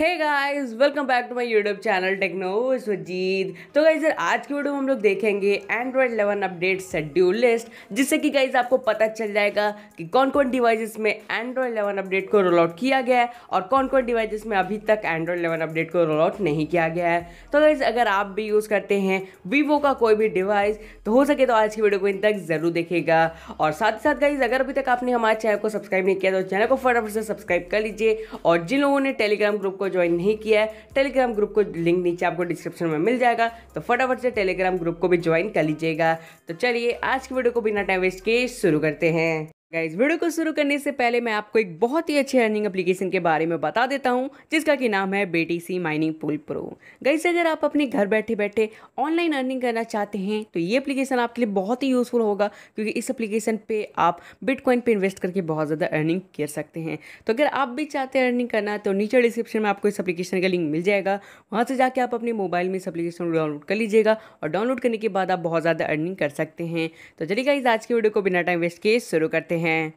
hey guys welcome back to my YouTube channel Techno Sujit तो guys आज की video में हम लोग देखेंगे एंड्रॉयड 11 अपडेट शेड्यूल लिस्ट जिससे कि गाइज आपको पता चल जाएगा कि कौन कौन डिवाइसेस में एंड्रॉयड 11 अपडेट को रोल आउट किया गया है और कौन कौन डिवाइसेस में अभी तक एंड्रॉयड इलेवन अपडेट को रोल आउट नहीं किया गया है तो गाइज अगर आप भी यूज़ करते हैं वीवो का कोई भी डिवाइस तो हो सके तो आज की वीडियो को इन तक ज़रूर देखेगा और साथ ही साथ गाइज अगर अभी तक आपने हमारे चैनल को सब्सक्राइब नहीं किया तो चैनल को फटाफट से सब्सक्राइब कर लीजिए और जिन लोगों ने टेलीग्राम ग्रुप को ज्वाइन नहीं किया है टेलीग्राम ग्रुप को लिंक नीचे आपको डिस्क्रिप्शन में मिल जाएगा तो फटाफट से टेलीग्राम ग्रुप को भी ज्वाइन कर लीजिएगा तो चलिए आज की वीडियो को बिना टाइम वेस्ट किए शुरू करते हैं गाइज वीडियो को शुरू करने से पहले मैं आपको एक बहुत ही अच्छे अर्निंग एप्लीकेशन के बारे में बता देता हूँ जिसका कि नाम है BTC mining pool pro guys अगर आप अपने घर बैठे बैठे ऑनलाइन अर्निंग करना चाहते हैं तो ये एप्लीकेशन आपके लिए बहुत ही यूज़फुल होगा क्योंकि इस एप्लीकेशन पे आप बिटकॉइन पे इन्वेस्ट करके बहुत ज़्यादा अर्निंग कर सकते हैं तो अगर आप भी चाहते हैं अर्निंग करना तो नीचे डिस्क्रिप्शन में आपको इस अपलीकेशन का लिंक मिल जाएगा वहाँ से जाके आप अपने मोबाइल में इस अपलीकेशन को डाउनलोड कर लीजिएगा और डाउनलोड करने के बाद आप बहुत ज़्यादा अर्निंग कर सकते हैं तो चलिए गाइज आज की वीडियो को बिना टाइम वेस्ट किए शुरू करते हैं हैं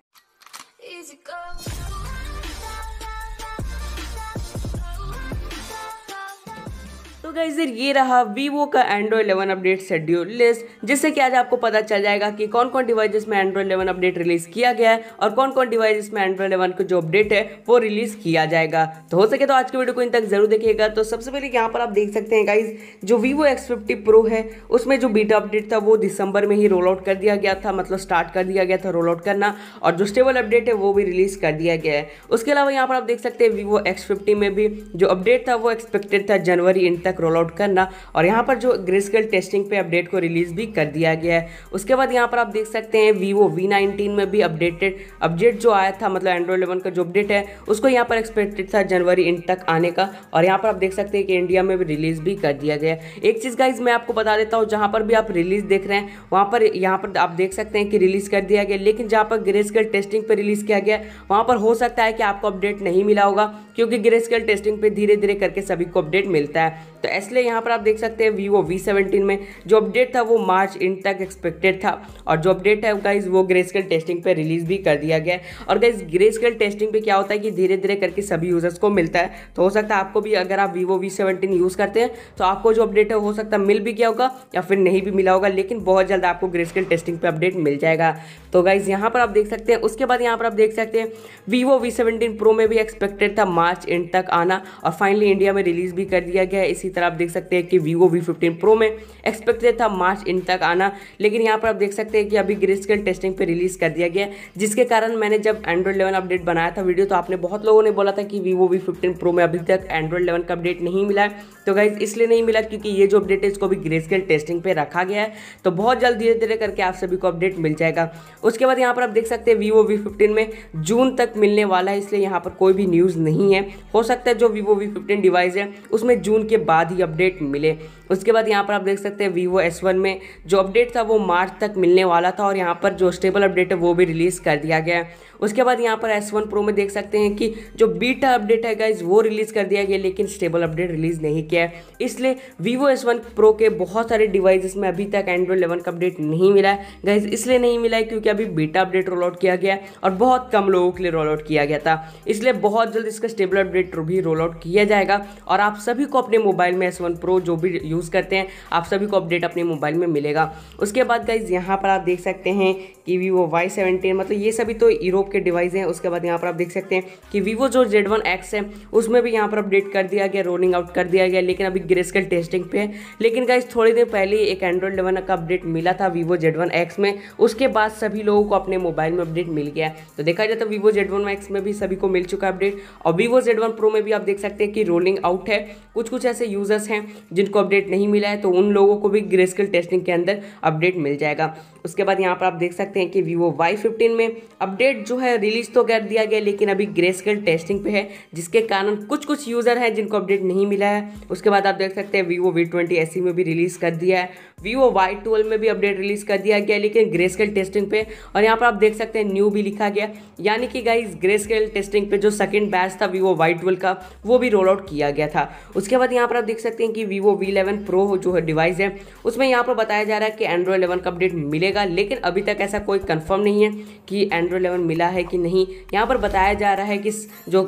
गाइजर ये रहा वीवो का एंड्रॉय 11 अपडेट शेड्यूल लिस्ट जिससे कि आज आपको पता चल जाएगा कि कौन कौन डिवाइस में एंड्रॉयड 11 अपडेट रिलीज किया गया है और कौन कौन डिवाइस में एंड्रॉयड 11 का जो अपडेट है वो रिलीज किया जाएगा तो हो सके तो आज की वीडियो को इन तक जरूर देखिएगा तो सबसे पहले यहाँ पर आप देख सकते हैं गाइज जो वीवो एक्स प्रो है उसमें जो बीटा अपडेट था वो दिसंबर में ही रोल आउट कर दिया गया था मतलब स्टार्ट कर दिया गया था रोल आउट करना और जो स्टेबल अपडेट है वो भी रिलीज कर दिया गया है उसके अलावा यहाँ पर आप देख सकते हैं वीवो एक्स में भी जो अपडेट था वो एक्सपेक्टेड था जनवरी एंड तक रोल आउट करना और यहाँ पर जो ग्रेस्केल टेस्टिंग पे अपडेट को रिलीज़ भी कर दिया गया है उसके बाद यहाँ पर आप देख सकते हैं वीवो वी नाइनटीन में भी अपडेटेड अपडेट जो आया था मतलब एंड्रॉइड इलेवन का जो अपडेट है उसको यहाँ पर एक्सपेक्टेड था जनवरी इन तक आने का और यहाँ पर आप देख सकते हैं कि इंडिया में भी रिलीज़ भी कर दिया गया एक चीज़ गाइज मैं आपको बता देता हूँ जहाँ पर भी आप रिलीज़ देख रहे हैं वहाँ पर यहाँ पर आप देख सकते हैं कि रिलीज़ कर दिया गया लेकिन जहाँ पर ग्रे स्केल टेस्टिंग पर रिलीज़ किया गया वहाँ पर हो सकता है कि आपको अपडेट नहीं मिला होगा क्योंकि ग्रे स्केल टेस्टिंग पर धीरे धीरे करके सभी को अपडेट मिलता है तो इसलिए यहाँ पर आप देख सकते हैं वीवो वी सेवनटीन में जो अपडेट था वो मार्च एंड तक एक्सपेक्टेड था और जो अपडेट है गाइज वो ग्रेस्केल टेस्टिंग पे रिलीज भी कर दिया गया है और गाइज ग्रेस्केल टेस्टिंग पे क्या होता है कि धीरे धीरे करके सभी यूजर्स को मिलता है तो हो सकता है आपको भी अगर आप वीवो वी सेवनटीन यूज़ करते हैं तो आपको जो अपडेट है हो सकता है मिल भी गया होगा या फिर नहीं भी मिला होगा लेकिन बहुत जल्द आपको ग्रेस्केल टेस्टिंग पर अपडेट मिल जाएगा तो गाइज यहाँ पर आप देख सकते हैं उसके बाद यहाँ पर आप देख सकते हैं वीवो वी सेवनटीन प्रो में भी एक्सपेक्टेड था मार्च एंड तक आना और फाइनली इंडिया में रिलीज भी कर दिया गया है इसी तरह आप देख सकते हैं कि वीवो वी फिफ्टीन प्रो में एक्सपेक्टेड था मार्च इन तक आना लेकिन यहाँ पर आप देख सकते हैं कि अभी ग्रेस्केल टेस्टिंग पर रिलीज़ कर दिया गया जिसके कारण मैंने जब एंड्रॉइड लेवन अपडेट बनाया था वीडियो तो आपने बहुत लोगों ने बोला था कि वीवो वी फिफ्टीन में अभी तक एंड्रॉइड लेवन का अपडेट नहीं मिला है तो गाइज इसलिए नहीं मिला क्योंकि ये जो अपडेट है इसको भी ग्रेस्केल टेस्टिंग पर रखा गया है तो बहुत जल्द धीरे धीरे करके आप सभी को अपडेट मिल जाएगा उसके बाद यहाँ पर आप देख सकते हैं वीवो वी फिफ्टीन में जून तक मिलने वाला है इसलिए यहाँ पर कोई भी न्यूज़ नहीं है हो सकता है जो वीवो वी फिफ्टीन डिवाइस है उसमें जून के बाद ही अपडेट मिले उसके बाद यहाँ पर आप देख सकते हैं वीवो एस में जो अपडेट था वो मार्च तक मिलने वाला था और यहाँ पर जो स्टेबल अपडेट है वो भी रिलीज़ कर दिया गया है उसके बाद यहाँ पर एस वन प्रो में देख सकते हैं कि जो बीटा अपडेट है गाइज वो रिलीज़ कर दिया गया लेकिन स्टेबल अपडेट रिलीज़ नहीं किया है इसलिए वीवो एस वन प्रो के बहुत सारे डिवाइसेस में अभी तक Android इलेवन का अपडेट नहीं मिला है गाइज इसलिए नहीं मिला है क्योंकि अभी बीटा अपडेट रोल आउट किया गया है और बहुत कम लोगों के लिए रोल आउट किया गया था इसलिए बहुत जल्द इसका स्टेबल अपडेट भी रोल आउट किया जाएगा और आप सभी को अपने मोबाइल में एस वन प्रो जो भी यूज़ करते हैं आप सभी को अपडेट अपने मोबाइल में मिलेगा उसके बाद गाइज यहाँ पर आप देख सकते हैं कि वीवो वाई मतलब ये सभी तो यूरोप के डिवाइस हैं उसके बाद यहाँ पर आप देख सकते हैं कि वीवो जो जेड वन एक्स है उसमें भी यहाँ पर अपडेट कर दिया गया रोलिंग आउट कर दिया गया लेकिन अभी ग्रेस्केल टेस्टिंग पे है लेकिन गाइज थोड़ी देर पहले एक एंड्रॉइड इलेवन का अपडेट मिला था वीवो जेड वन एक्स में उसके बाद सभी लोगों को अपने मोबाइल में अपडेट मिल गया तो देखा जाए तो वीवो जेड वन एक्स में भी सभी को मिल चुका अपडेट और वीवो जेड वन प्रो में भी आप देख सकते हैं कि रोलिंग आउट है कुछ कुछ ऐसे यूजर्स हैं जिनको अपडेट नहीं मिला है तो उन लोगों को भी ग्रेस्केल टेस्टिंग के अंदर अपडेट मिल जाएगा उसके बाद यहाँ पर आप देख सकते हैं कि वीवो वाई में अपडेट जो है रिलीज तो कर दिया गया लेकिन अभी ग्रेस्केल टेस्टिंग पे है जिसके कारण कुछ कुछ यूज़र हैं जिनको अपडेट नहीं मिला है उसके बाद आप देख सकते हैं वीवो वी ट्वेंटी एस में भी रिलीज़ कर दिया है वीवो वाई ट्वेल्व में भी अपडेट रिलीज़ कर दिया गया लेकिन ग्रेस्केल टेस्टिंग पे और यहाँ पर आप देख सकते हैं न्यू भी लिखा गया यानी कि गाइज ग्रेस्केल टेस्टिंग पे जो सेकेंड बैच था वीवो वाई ट्वेल्व का वो भी रोल आउट किया गया था उसके बाद यहाँ पर आप देख सकते हैं कि वीवो वी इलेवन प्रो जो है डिवाइस है उसमें यहाँ पर बताया जा रहा है कि एंड्रॉयड इलेवन का अपडेट मिलेगा लेकिन अभी तक ऐसा कोई कन्फर्म नहीं है कि एंड्रॉयड इलेवन मिला है कि नहीं यहाँ पर बताया जा रहा है कि जो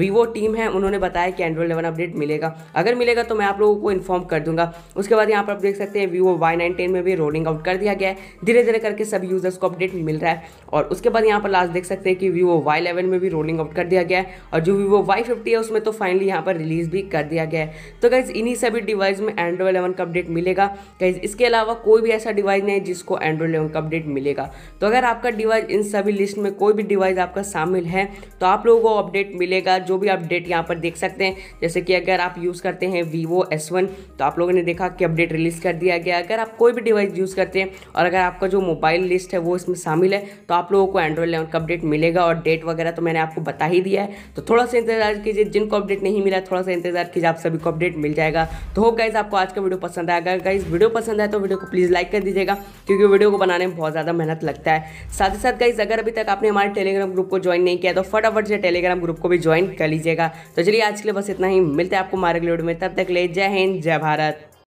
वीवो टीम है उन्होंने बताया कि एंड्रॉइड एलेवन अपडेट मिलेगा अगर मिलेगा तो मैं आप लोगों को इन्फॉर्म कर दूंगा उसके बाद यहाँ पर आप देख सकते हैं वीवो वाई नाइन में भी रोलिंग आउट कर दिया गया है धीरे धीरे करके सभी यूजर्स को अपडेट मिल रहा है और उसके बाद यहाँ पर लास्ट देख सकते हैं कि वीवो वाई इलेवन में भी रोलिंग आउट कर दिया गया है और जो वीवो वाई फिफ्टी है उसमें तो फाइनली यहाँ पर रिलीज भी कर दिया गया है तो गाइज इन्हीं सभी डिवाइस में एंड्रॉइड इलेवन का अपडेट मिलेगा गाइज इसके अलावा कोई भी ऐसा डिवाइस नहीं है जिसको एंड्रॉइड इलेवन का अपडेट मिलेगा तो अगर आपका डिवाइस इन सभी लिस्ट में कोई भी डिवाइस आपका शामिल है तो आप लोगों को अपडेट मिलेगा जो भी अपडेट यहाँ पर देख सकते हैं जैसे कि अगर आप यूज़ करते हैं वीवो एस तो आप लोगों ने देखा कि अपडेट रिलीज़ कर दिया गया अगर आप कोई भी डिवाइस यूज़ करते हैं और अगर आपका जो मोबाइल लिस्ट है वो इसमें शामिल है तो आप लोगों को एंड्रॉइड लेवन का अपडेट मिलेगा और डेट वगैरह तो मैंने आपको बता ही दिया है तो थोड़ा सा इंतजार कीजिए जिनको अपडेट नहीं मिला थोड़ा सा इंतजार कीजिए आप सभी को अपडेट मिल जाएगा तो होप गाइज आपको आज का वीडियो पसंद आएगा गाइज वीडियो पसंद आए तो वीडियो को प्लीज़ लाइक कर दीजिएगा क्योंकि वीडियो को बनाने में बहुत ज़्यादा मेहनत लगता है साथ ही साथ गाइज अगर अभी तक आपने हमारे हमारे टेलीग्राम ग्रुप को ज्वाइन नहीं किया तो फटाफट से टेलीग्राम ग्रुप को भी ज्वाइन कर लीजिएगा तो चलिए आज के लिए बस इतना ही मिलते हैं आपको मारे लोड में तब तक ले जय हिंद जय भारत